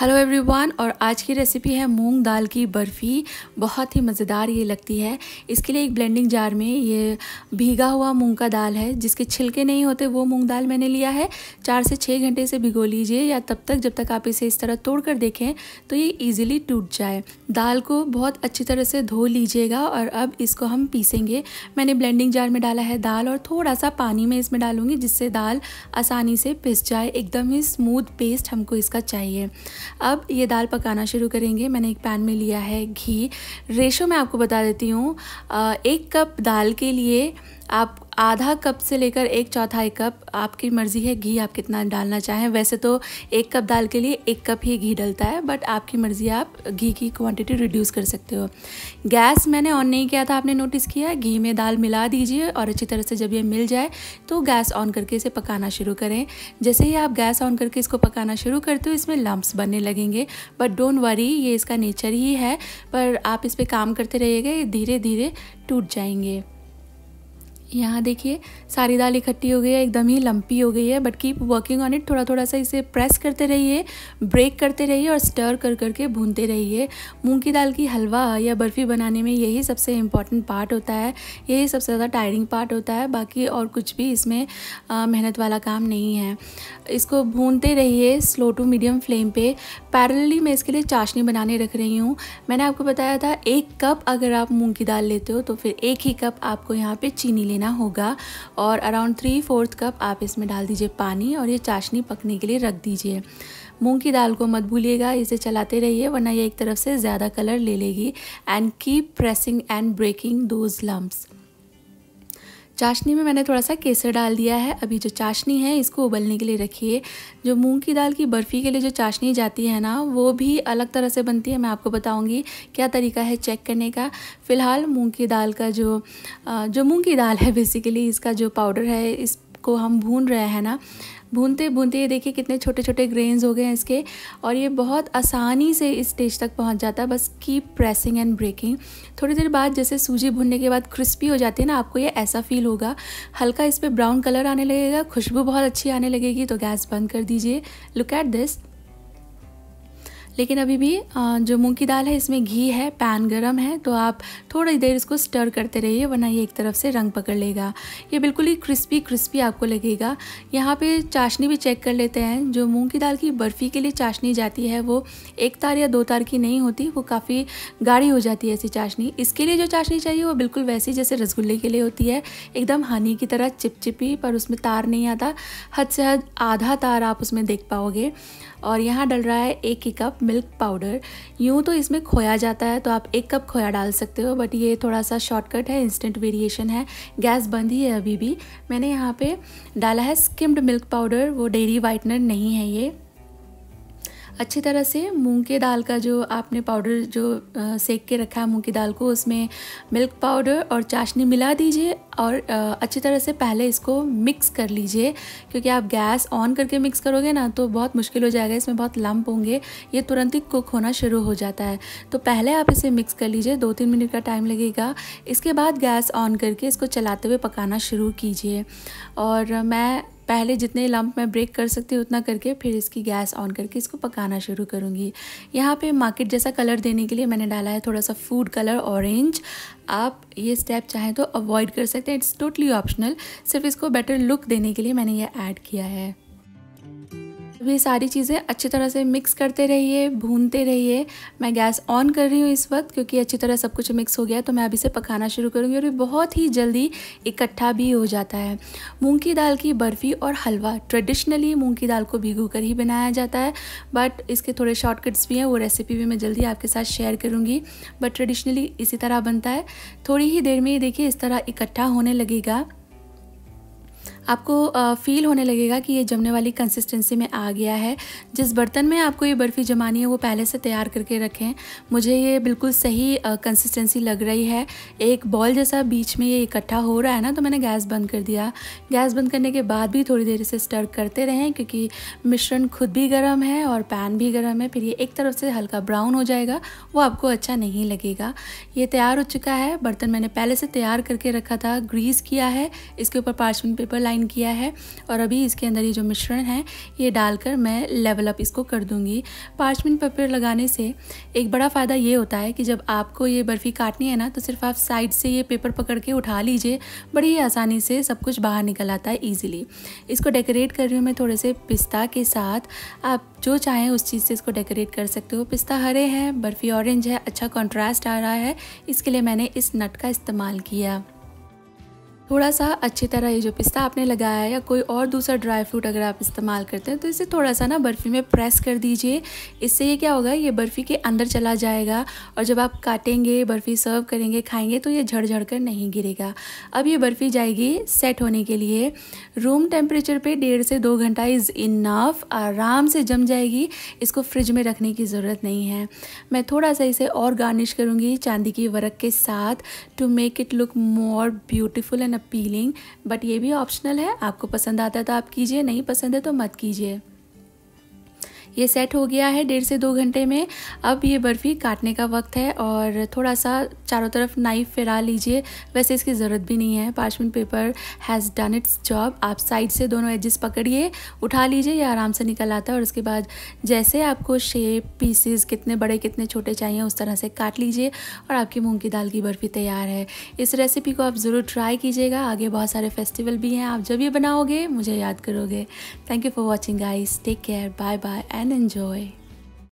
Hello everyone और आज की रेसिपी है मूंग दाल की बर्फ़ी बहुत ही मज़ेदार ये लगती है इसके लिए एक ब्लेंडिंग जार में ये भीगा हुआ मूंग का दाल है जिसके छिलके नहीं होते वो मूंग दाल मैंने लिया है चार से छः घंटे से भिगो लीजिए या तब तक जब तक आप इसे इस तरह तोड़ कर देखें तो ये ईजिली टूट जाए दाल को बहुत अच्छी तरह से धो लीजिएगा और अब इसको हम पीसेंगे मैंने ब्लेंडिंग जार में डाला है दाल और थोड़ा सा पानी में इसमें डालूँगी जिससे दाल आसानी से पिस जाए एकदम ही स्मूथ पेस्ट हमको इसका चाहिए अब ये दाल पकाना शुरू करेंगे मैंने एक पैन में लिया है घी रेशो मैं आपको बता देती हूँ एक कप दाल के लिए आप आधा कप से लेकर एक चौथाई कप आपकी मर्ज़ी है घी आप कितना डालना चाहें वैसे तो एक कप दाल के लिए एक कप ही घी डलता है बट आपकी मर्ज़ी आप घी की क्वांटिटी रिड्यूस कर सकते हो गैस मैंने ऑन नहीं किया था आपने नोटिस किया घी में दाल मिला दीजिए और अच्छी तरह से जब ये मिल जाए तो गैस ऑन करके इसे पकाना शुरू करें जैसे ही आप गैस ऑन करके इसको पकाना शुरू करते हो इसमें लम्ब्स बनने लगेंगे बट डोंट वरी ये इसका नेचर ही है पर आप इस पर काम करते रहिएगा ये धीरे धीरे टूट जाएंगे यहाँ देखिए सारी दाल इकट्ठी हो गई है एकदम ही लंपी हो गई है but keep working on it थोड़ा थोड़ा सा इसे प्रेस करते रहिए ब्रेक करते रहिए और स्टर कर करके भूनते रहिए मूंग की दाल की हलवा या बर्फ़ी बनाने में यही सबसे इम्पॉर्टेंट पार्ट होता है यही सबसे ज़्यादा टायरिंग पार्ट होता है बाकी और कुछ भी इसमें मेहनत वाला काम नहीं है इसको भूनते रहिए स्लो टू मीडियम फ्लेम पर पैरली मैं इसके लिए चाशनी बनाने रख रही हूँ मैंने आपको बताया था एक कप अगर आप मूँग की दाल लेते हो तो फिर एक ही कप आपको यहाँ पर चीनी लेना लेना होगा और अराउंड थ्री फोर्थ कप आप इसमें डाल दीजिए पानी और ये चाशनी पकने के लिए रख दीजिए मूंग की दाल को मत भूलिएगा इसे चलाते रहिए वरना ये एक तरफ से ज़्यादा कलर ले लेगी and keep pressing and breaking those lumps चाशनी में मैंने थोड़ा सा केसर डाल दिया है अभी जो चाशनी है इसको उबलने के लिए रखिए जो मूंग की दाल की बर्फ़ी के लिए जो चाशनी जाती है ना वो भी अलग तरह से बनती है मैं आपको बताऊंगी क्या तरीका है चेक करने का फ़िलहाल मूंग की दाल का जो जो मूंग की दाल है बेसिकली इसका जो पाउडर है इस को हम भून रहे हैं ना भूनते भूनते ये देखिए कितने छोटे छोटे ग्रेन्स हो गए हैं इसके और ये बहुत आसानी से इस स्टेज तक पहुंच जाता है बस कीप प्रेसिंग एंड ब्रेकिंग थोड़ी देर बाद जैसे सूजी भूनने के बाद क्रिस्पी हो जाती है ना आपको ये ऐसा फील होगा हल्का इस पर ब्राउन कलर आने लगेगा खुशबू बहुत अच्छी आने लगेगी तो गैस बंद कर दीजिए लुक एट दिस लेकिन अभी भी जो मूंग की दाल है इसमें घी है पैन गरम है तो आप थोड़ी देर इसको स्टर करते रहिए वरना ये एक तरफ से रंग पकड़ लेगा ये बिल्कुल ही क्रिस्पी क्रिस्पी आपको लगेगा यहाँ पे चाशनी भी चेक कर लेते हैं जो मूंग की दाल की बर्फ़ी के लिए चाशनी जाती है वो एक तार या दो तार की नहीं होती वो काफ़ी गाढ़ी हो जाती है ऐसी चाशनी इसके लिए जो चाशनी चाहिए वो बिल्कुल वैसी जैसे रसगुल्ले के लिए होती है एकदम हनी की तरह चिपचिपी पर उसमें तार नहीं आता हद से हद आधा तार आप उसमें देख पाओगे और यहाँ डल रहा है एक ही कप मिल्क पाउडर यूँ तो इसमें खोया जाता है तो आप एक कप खोया डाल सकते हो बट ये थोड़ा सा शॉर्टकट है इंस्टेंट वेरिएशन है गैस बंद ही है अभी भी मैंने यहाँ पे डाला है स्किम्ड मिल्क पाउडर वो डेयरी वाइटनर नहीं है ये अच्छी तरह से मूंग के दाल का जो आपने पाउडर जो सेक के रखा है मूंग की दाल को उसमें मिल्क पाउडर और चाशनी मिला दीजिए और अच्छी तरह से पहले इसको मिक्स कर लीजिए क्योंकि आप गैस ऑन करके मिक्स करोगे ना तो बहुत मुश्किल हो जाएगा इसमें बहुत लंप होंगे ये तुरंत ही कुक होना शुरू हो जाता है तो पहले आप इसे मिक्स कर लीजिए दो तीन मिनट का टाइम लगेगा इसके बाद गैस ऑन करके इसको चलाते हुए पकाना शुरू कीजिए और मैं पहले जितने लंप मैं ब्रेक कर सकती हूँ उतना करके फिर इसकी गैस ऑन करके इसको पकाना शुरू करूँगी यहाँ पे मार्केट जैसा कलर देने के लिए मैंने डाला है थोड़ा सा फूड कलर ऑरेंज आप ये स्टेप चाहें तो अवॉइड कर सकते हैं इट्स टोटली ऑप्शनल सिर्फ इसको बेटर लुक देने के लिए मैंने ये ऐड किया है तो ये सारी चीज़ें अच्छी तरह से मिक्स करते रहिए भूनते रहिए मैं गैस ऑन कर रही हूँ इस वक्त क्योंकि अच्छी तरह सब कुछ मिक्स हो गया तो मैं अभी से पकाना शुरू करूँगी और ये बहुत ही जल्दी इकट्ठा भी हो जाता है मूँग की दाल की बर्फ़ी और हलवा ट्रेडिशनली मूँग की दाल को भिगो कर ही बनाया जाता है बट इसके थोड़े शॉर्टकट्स भी हैं वो रेसिपी भी मैं जल्दी आपके साथ शेयर करूँगी बट ट्रेडिशनली इसी तरह बनता है थोड़ी ही देर में ये देखिए इस तरह इकट्ठा होने लगेगा आपको फील होने लगेगा कि ये जमने वाली कंसिस्टेंसी में आ गया है जिस बर्तन में आपको ये बर्फ़ी जमानी है वो पहले से तैयार करके रखें मुझे ये बिल्कुल सही कंसिस्टेंसी लग रही है एक बॉल जैसा बीच में ये इकट्ठा हो रहा है ना तो मैंने गैस बंद कर दिया गैस बंद करने के बाद भी थोड़ी देर से स्टर करते रहें क्योंकि मिश्रण खुद भी गर्म है और पैन भी गर्म है फिर ये एक तरफ से हल्का ब्राउन हो जाएगा वो आपको अच्छा नहीं लगेगा ये तैयार हो चुका है बर्तन मैंने पहले से तैयार करके रखा था ग्रीस किया है इसके ऊपर पार्चमेंट पेपर लाइन ग्राइंड किया है और अभी इसके अंदर ये जो मिश्रण है ये डालकर मैं लेवल अप इसको कर दूंगी पार्चमेंट पेपर लगाने से एक बड़ा फ़ायदा ये होता है कि जब आपको ये बर्फ़ी काटनी है ना तो सिर्फ आप साइड से ये पेपर पकड़ के उठा लीजिए बड़ी आसानी से सब कुछ बाहर निकल आता है ईजिली इसको डेकोरेट कर रही हूँ मैं थोड़े से पिस्ता के साथ आप जो चाहें उस चीज़ से इसको डेकोरेट कर सकते हो पिस्ता हरे हैं बर्फ़ी ऑरेंज है अच्छा कॉन्ट्रास्ट आ रहा है इसके लिए मैंने इस नट का इस्तेमाल किया थोड़ा सा अच्छी तरह ये जो पिस्ता आपने लगाया है या कोई और दूसरा ड्राई फ्रूट अगर आप इस्तेमाल करते हैं तो इसे थोड़ा सा ना बर्फ़ी में प्रेस कर दीजिए इससे ये क्या होगा ये बर्फ़ी के अंदर चला जाएगा और जब आप काटेंगे बर्फ़ी सर्व करेंगे खाएंगे तो ये झड़ झड़ कर नहीं गिरेगा अब ये बर्फ़ी जाएगी सेट होने के लिए रूम टेम्परेचर पर डेढ़ से दो घंटा इज़ इनफ आराम से जम जाएगी इसको फ्रिज में रखने की ज़रूरत नहीं है मैं थोड़ा सा इसे और गार्निश करूँगी चांदी की वर्क के साथ to make it look more beautiful and and appealing but ये भी ऑप्शनल है आपको पसंद आता है तो आप कीजिए नहीं पसंद है तो मत कीजिए ये सेट हो गया है डेढ़ से दो घंटे में अब ये बर्फ़ी काटने का वक्त है और थोड़ा सा चारों तरफ नाइफ फिरा लीजिए वैसे इसकी ज़रूरत भी नहीं है parchment paper has done its job आप साइड से दोनों एजेस पकड़िए उठा लीजिए या आराम से निकल आता है और उसके बाद जैसे आपको शेप पीसेस कितने बड़े कितने छोटे चाहिए उस तरह से काट लीजिए और आपकी मूँग की दाल की बर्फ़ी तैयार है इस रेसिपी को आप ज़रूर ट्राई कीजिएगा आगे बहुत सारे फेस्टिवल भी हैं आप जब ये बनाओगे मुझे याद करोगे thank you for watching guys take care bye bye and enjoy.